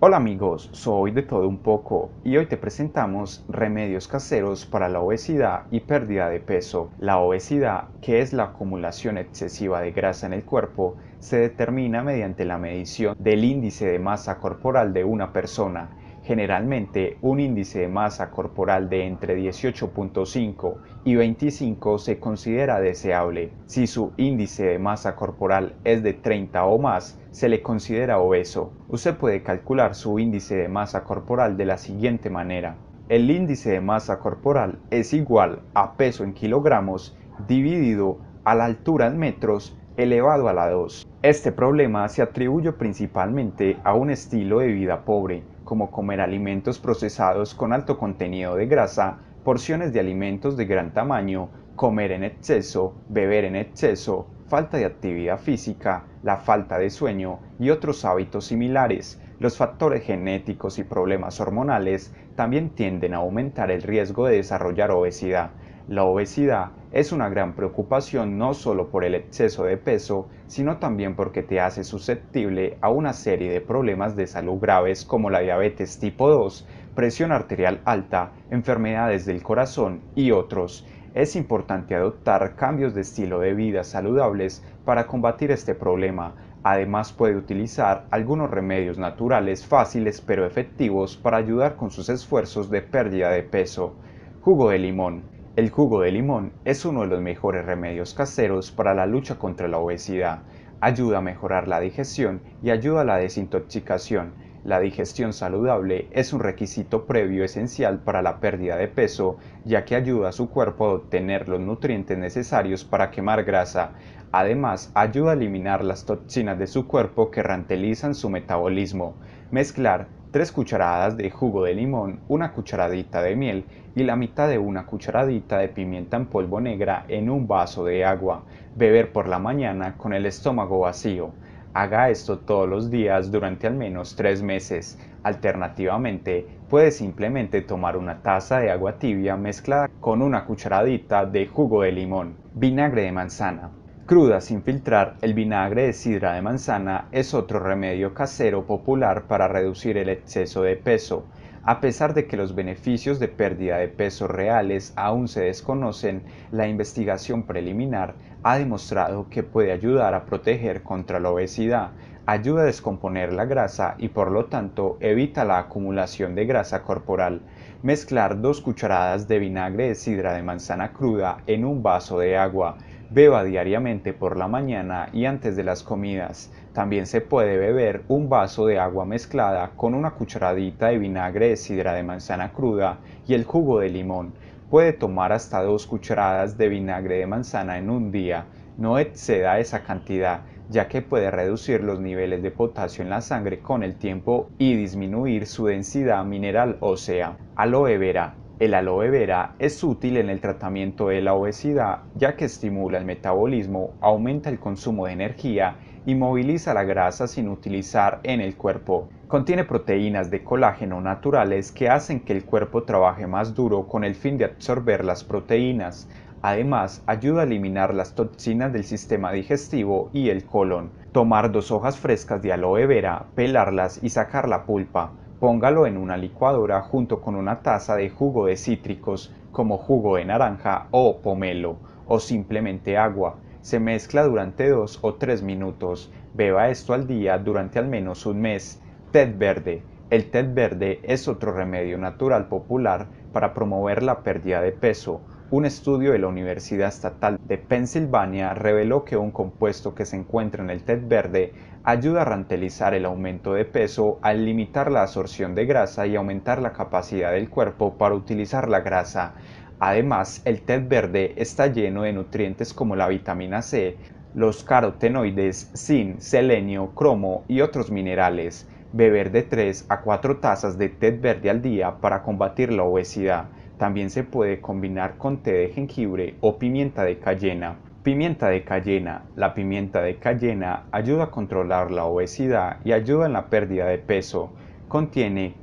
Hola amigos, soy de todo un poco y hoy te presentamos remedios caseros para la obesidad y pérdida de peso. La obesidad, que es la acumulación excesiva de grasa en el cuerpo, se determina mediante la medición del índice de masa corporal de una persona. Generalmente, un índice de masa corporal de entre 18.5 y 25 se considera deseable. Si su índice de masa corporal es de 30 o más, se le considera obeso. Usted puede calcular su índice de masa corporal de la siguiente manera. El índice de masa corporal es igual a peso en kilogramos dividido a la altura en metros elevado a la 2. Este problema se atribuye principalmente a un estilo de vida pobre, como comer alimentos procesados con alto contenido de grasa, porciones de alimentos de gran tamaño, comer en exceso, beber en exceso, falta de actividad física, la falta de sueño y otros hábitos similares. Los factores genéticos y problemas hormonales también tienden a aumentar el riesgo de desarrollar obesidad. La obesidad es una gran preocupación no solo por el exceso de peso, sino también porque te hace susceptible a una serie de problemas de salud graves como la diabetes tipo 2, presión arterial alta, enfermedades del corazón y otros. Es importante adoptar cambios de estilo de vida saludables para combatir este problema. Además puede utilizar algunos remedios naturales fáciles pero efectivos para ayudar con sus esfuerzos de pérdida de peso. Jugo de limón. El jugo de limón es uno de los mejores remedios caseros para la lucha contra la obesidad. Ayuda a mejorar la digestión y ayuda a la desintoxicación la digestión saludable es un requisito previo esencial para la pérdida de peso, ya que ayuda a su cuerpo a obtener los nutrientes necesarios para quemar grasa. Además, ayuda a eliminar las toxinas de su cuerpo que rantelizan su metabolismo. Mezclar 3 cucharadas de jugo de limón, una cucharadita de miel y la mitad de una cucharadita de pimienta en polvo negra en un vaso de agua. Beber por la mañana con el estómago vacío. Haga esto todos los días durante al menos tres meses. Alternativamente, puede simplemente tomar una taza de agua tibia mezclada con una cucharadita de jugo de limón, vinagre de manzana. Cruda sin filtrar, el vinagre de sidra de manzana es otro remedio casero popular para reducir el exceso de peso. A pesar de que los beneficios de pérdida de peso reales aún se desconocen, la investigación preliminar ha demostrado que puede ayudar a proteger contra la obesidad, ayuda a descomponer la grasa y por lo tanto evita la acumulación de grasa corporal. Mezclar dos cucharadas de vinagre de sidra de manzana cruda en un vaso de agua Beba diariamente por la mañana y antes de las comidas. También se puede beber un vaso de agua mezclada con una cucharadita de vinagre de sidra de manzana cruda y el jugo de limón. Puede tomar hasta dos cucharadas de vinagre de manzana en un día. No exceda esa cantidad, ya que puede reducir los niveles de potasio en la sangre con el tiempo y disminuir su densidad mineral ósea. Aloe vera el aloe vera es útil en el tratamiento de la obesidad ya que estimula el metabolismo, aumenta el consumo de energía y moviliza la grasa sin utilizar en el cuerpo. Contiene proteínas de colágeno naturales que hacen que el cuerpo trabaje más duro con el fin de absorber las proteínas. Además, ayuda a eliminar las toxinas del sistema digestivo y el colon. Tomar dos hojas frescas de aloe vera, pelarlas y sacar la pulpa Póngalo en una licuadora junto con una taza de jugo de cítricos, como jugo de naranja o pomelo, o simplemente agua. Se mezcla durante dos o tres minutos. Beba esto al día durante al menos un mes. Ted verde. El té verde es otro remedio natural popular para promover la pérdida de peso un estudio de la Universidad Estatal de Pensilvania reveló que un compuesto que se encuentra en el té e verde ayuda a ralentizar el aumento de peso al limitar la absorción de grasa y aumentar la capacidad del cuerpo para utilizar la grasa. Además, el té e verde está lleno de nutrientes como la vitamina C, los carotenoides, zinc, selenio, cromo y otros minerales. Beber de 3 a 4 tazas de té e verde al día para combatir la obesidad también se puede combinar con té de jengibre o pimienta de cayena. Pimienta de cayena. La pimienta de cayena ayuda a controlar la obesidad y ayuda en la pérdida de peso. Contiene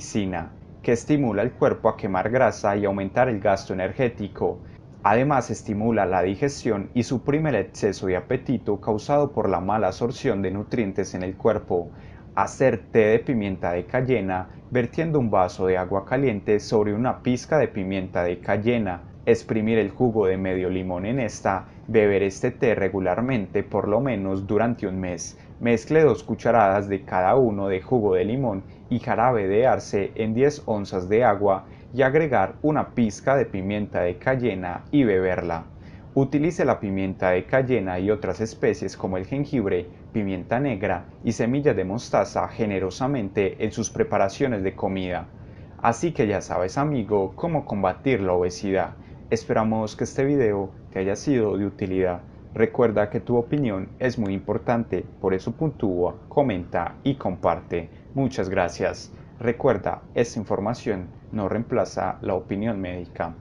cina que estimula el cuerpo a quemar grasa y aumentar el gasto energético. Además, estimula la digestión y suprime el exceso de apetito causado por la mala absorción de nutrientes en el cuerpo hacer té de pimienta de cayena vertiendo un vaso de agua caliente sobre una pizca de pimienta de cayena, exprimir el jugo de medio limón en esta, beber este té regularmente por lo menos durante un mes. Mezcle dos cucharadas de cada uno de jugo de limón y jarabe de arce en 10 onzas de agua y agregar una pizca de pimienta de cayena y beberla. Utilice la pimienta de cayena y otras especies como el jengibre, pimienta negra y semilla de mostaza generosamente en sus preparaciones de comida. Así que ya sabes amigo cómo combatir la obesidad. Esperamos que este video te haya sido de utilidad. Recuerda que tu opinión es muy importante, por eso puntúa, comenta y comparte. Muchas gracias. Recuerda, esta información no reemplaza la opinión médica.